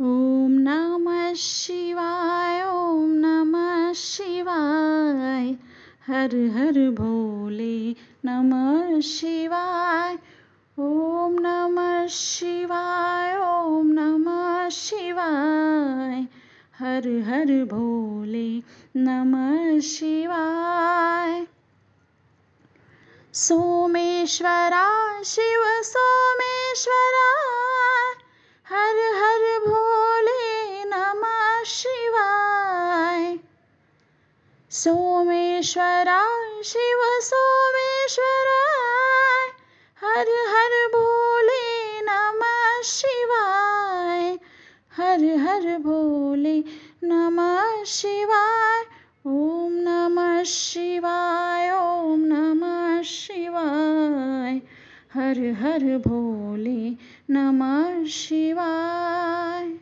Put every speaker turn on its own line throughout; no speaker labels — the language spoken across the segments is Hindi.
ओम नमः शिवाय ओम नमः शिवाय हर हर भोले नमः शिवाय ओम नमः शिवाय ओम नमः शिवाय हर हर भोले नमः शिवाय सोमेश्वरा शि सोमेश्वराय शिव सोमेश्वराय हर हर भोले नमः शिवाय हर हर भोले नमः शिवाय ॐ नमः शिवाय ॐ नमः शिवाय हर हर भोले नमः शिवाय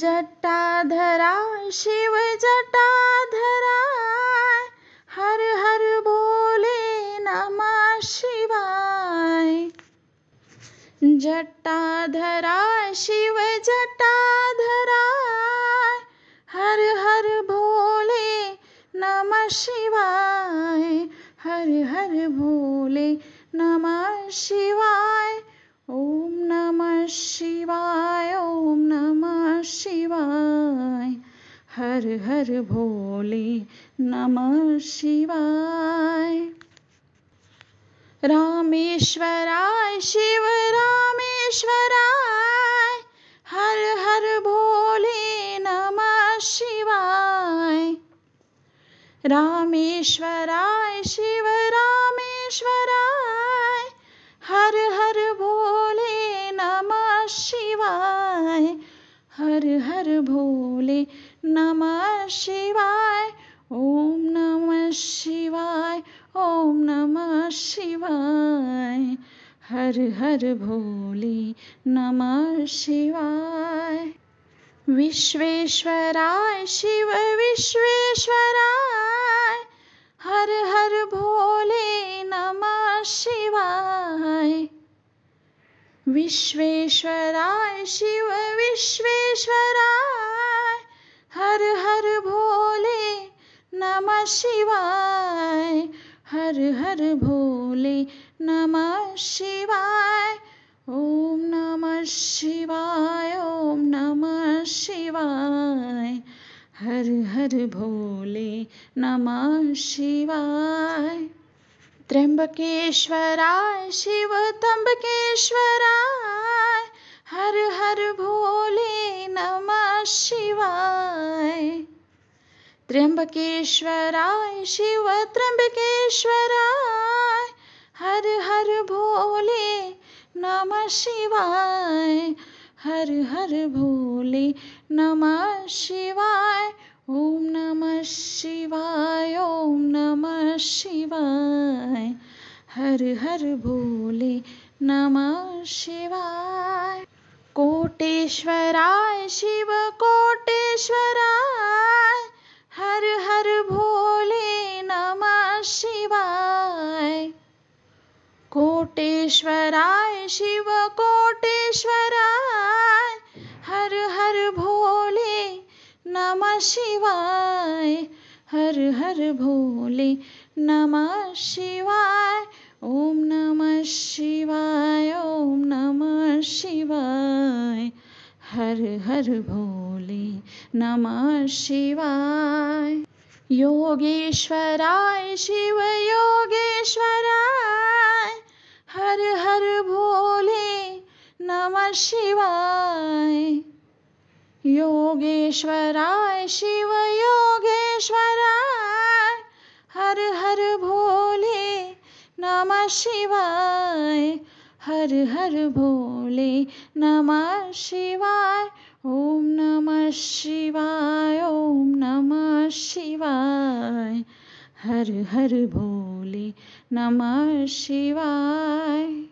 जटाधरा शिव जटाधरा हर हर बोले नमः शिवाय जटाधरा शिव जटाधरा हर हर भोले नमः शिवाय हर हर भोले नमः शिवाय ओम नमः शिवाय शिवाय हर हर भोले नमः शिवाय रामेश्वराय शिव रामेश्वराय हर हर भोले नमः शिवाय रामेश्वराय हर हर भोले नमः शिवाय ओम नमः शिवाय ओम नमः शिवाय हर हर भोले नमः शिवाय विश्वेश्वराय शिव विश्वेश्वराय विश्वेश्वराय शिव विश्वेश्वराय हर हर भोले नमः शिवाय हर हर भोले नमः शिवाय ॐ नमः शिवाय ॐ नमः शिवाय हर हर भोले नमः शिवाय त्र्यंबकेश्वराय शिव त्र्यंबकेश्वराय हर हर भोले नमः शिवाय त्र्यंबकेश्वराय शिव त्र्यंबकेश्वराय हर हर भोले नमः शिवाय हर हर भोले नमः शिवाय ओम नमः शिवाय ओम नमः शिवाय हर हर भोले नमः शिवाय कोटेश्वराय शिव कोटेश्वराय हर हर भोले नमः शिवाय कोटेश्वराय शिव कोटेश्वराय हर हर भोले नमः शिवाय हर हर भोले नमः शिवाय ओम नमः शिवाय ओम नमः शिवाय हर हर भोले नमः शिवाय योगेश्वराय शिव योगेश्वराय हर हर भोले नमः शिवाय योगेश्वराय शिव योगेश्वराय हर हर भोले नमः शिवाय हर हर भोले नमः शिवाय ओम नमः शिवाय ओम नमः शिवाय हर हर भोले नमः शिवाय